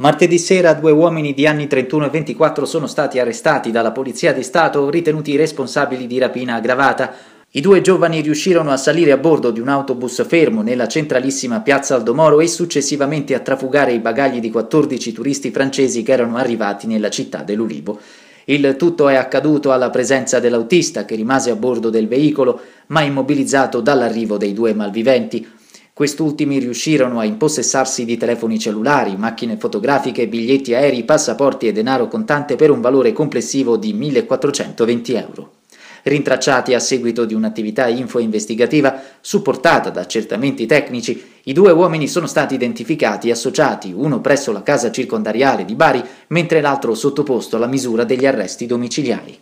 Martedì sera due uomini di anni 31 e 24 sono stati arrestati dalla Polizia di Stato ritenuti responsabili di rapina aggravata. I due giovani riuscirono a salire a bordo di un autobus fermo nella centralissima piazza Aldomoro e successivamente a trafugare i bagagli di 14 turisti francesi che erano arrivati nella città dell'Ulivo. Il tutto è accaduto alla presenza dell'autista che rimase a bordo del veicolo, ma immobilizzato dall'arrivo dei due malviventi. Quest'ultimi riuscirono a impossessarsi di telefoni cellulari, macchine fotografiche, biglietti aerei, passaporti e denaro contante per un valore complessivo di 1420 euro. Rintracciati a seguito di un'attività info-investigativa supportata da accertamenti tecnici, i due uomini sono stati identificati e associati, uno presso la casa circondariale di Bari, mentre l'altro sottoposto alla misura degli arresti domiciliari.